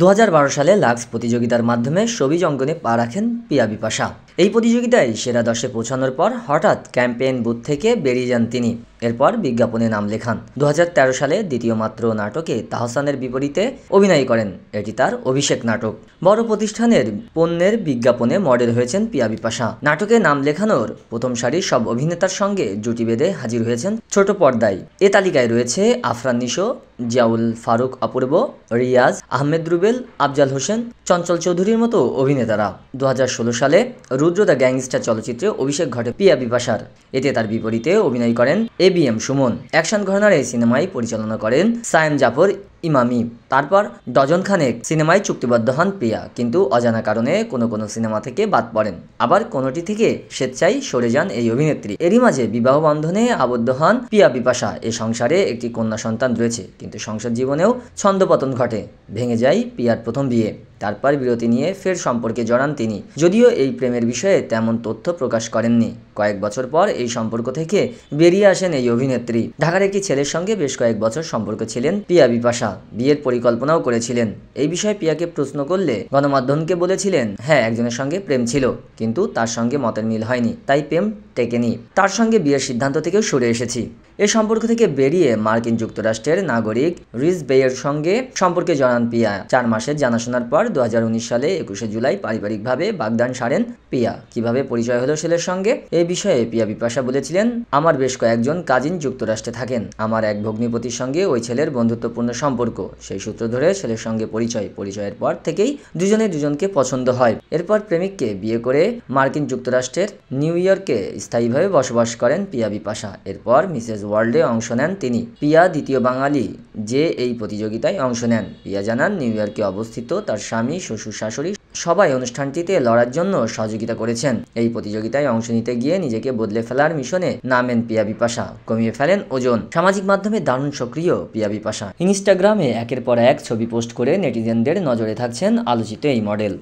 দু সালে লাক্স প্রতিযোগিতার মাধ্যমে সবিজ অঙ্গনে পা রাখেন পিয়া বিপাশা এই প্রতিযোগিতায় সেরা দশে পৌঁছানোর পর হঠাৎ ক্যাম্পেইন বুথ থেকে বেরিয়ে যান তিনি এরপর বিজ্ঞাপনে নাম লেখান দু সালে দ্বিতীয় মাত্র নাটকে তাহসানের বিপরীতে অভিনয় করেন এটি তার অভিষেক নাটক বড় প্রতিষ্ঠানের পণ্যের বিজ্ঞাপনে মডেল হয়েছেন পিয়া বিপাশা নাটকে নাম লেখানোর প্রথম সারির সব অভিনেতার সঙ্গে জুটি বেঁধে হাজির হয়েছেন ছোট পর্দায় এ তালিকায় রয়েছে আফরান নিশো জিয়াউল ফারুক অপূর্ব রিয়াজ আহমেদ রুবেল আফজাল হোসেন চঞ্চল চৌধুরীর মতো অভিনেতারা দু সালে রুদ্র দ্য গ্যাংস্টার চলচ্চিত্রে অভিষেক ঘটে পিয়া বিপাশার এতে তার বিপরীতে অভিনয় করেন A A B M Suman action ঘটনার এই সিনেমায় পরিচালনা করেন সায়েম জাফর ইমামি তারপর ডজনখানেক সিনেমায় চুক্তিবদ্ধ হন প্রিয়া কিন্তু অজানা কারণে কোনো কোনো সিনেমা থেকে বাদ পড়েন আবার কোনোটি থেকে স্বেচ্ছায় সরে যান এই অভিনেত্রী এরই মাঝে বিবাহ বন্ধনে আবদ্ধ হন প্রিয়া বিপাশা এ সংসারে একটি কন্যা সন্তান রয়েছে কিন্তু সংসার জীবনেও ছন্দপতন ঘটে ভেঙে যায় প্রিয়ার প্রথম বিয়ে তারপর বিরতি নিয়ে ফের সম্পর্কে জড়ান তিনি যদিও এই প্রেমের বিষয়ে তেমন তথ্য প্রকাশ করেননি কয়েক বছর পর এই সম্পর্ক থেকে বেরিয়ে আসেন এই অভিনেত্রী ঢাকার একটি ছেলের সঙ্গে বেশ কয়েক বছর সম্পর্ক ছিলেন প্রিয়া বিপাশা বিয়ের পরিকল্পনাও করেছিলেন এই বিষয়ে পিয়াকে প্রশ্ন করলে গণমাধ্যমকে বলেছিলেন হ্যাঁ একজনের সঙ্গে প্রেম ছিল কিন্তু তার সঙ্গে মতের মিল হয়নি তাই প্রেম টেকেনি তার সঙ্গে বিয়ের সিদ্ধান্ত থেকেও সরে এসেছি এ সম্পর্ক থেকে বেরিয়ে মার্কিন যুক্তরাষ্ট্রের নাগরিক রিজ বেয়ের সঙ্গে সম্পর্কে জানান পিয়া চার মাসের জানাশোনার পর দু সালে একুশে জুলাই পারিবারিকভাবে বাগদান সারেন পিয়া কিভাবে পরিচয় হলো ছেলের সঙ্গে এ বিষয়ে পিয়া বিপাশা বলেছিলেন আমার বেশ কয়েকজন কাজিন যুক্তরাষ্ট্রে থাকেন আমার এক ভগ্নিপতির সঙ্গে ওই ছেলের বন্ধুত্বপূর্ণ সম্পর্ক সম্পর্ক সেই সূত্র ধরে ছেলের সঙ্গে পরিচয় পরিচয়ের পর থেকেই দুজনে দুজনকে পছন্দ হয় এরপর প্রেমিককে বিয়ে করে মার্কিন যুক্তরাষ্ট্রের নিউ ইয়র্কে স্থায়ীভাবে বসবাস করেন পিয়া বিপাশা এরপর মিসেস ওয়ার্ল্ডে অংশ নেন তিনি পিয়া দ্বিতীয় বাঙালি যে এই প্রতিযোগিতায় অংশ নেন পিয়া জানান নিউ ইয়র্কে অবস্থিত তার স্বামী শ্বশুর শাশুড়ি সবাই অনুষ্ঠানটিতে লড়ার জন্য সহযোগিতা করেছেন এই প্রতিযোগিতায় অংশ নিতে গিয়ে নিজেকে বদলে ফেলার মিশনে নামেন পিয়া বিপাশা কমিয়ে ফেলেন ওজন সামাজিক মাধ্যমে দারুণ সক্রিয় পিয়া বিপাশা ইনস্টাগ্রামে একের পর এক ছবি পোস্ট করে নেটিজেনদের নজরে থাকছেন আলোচিত এই মডেল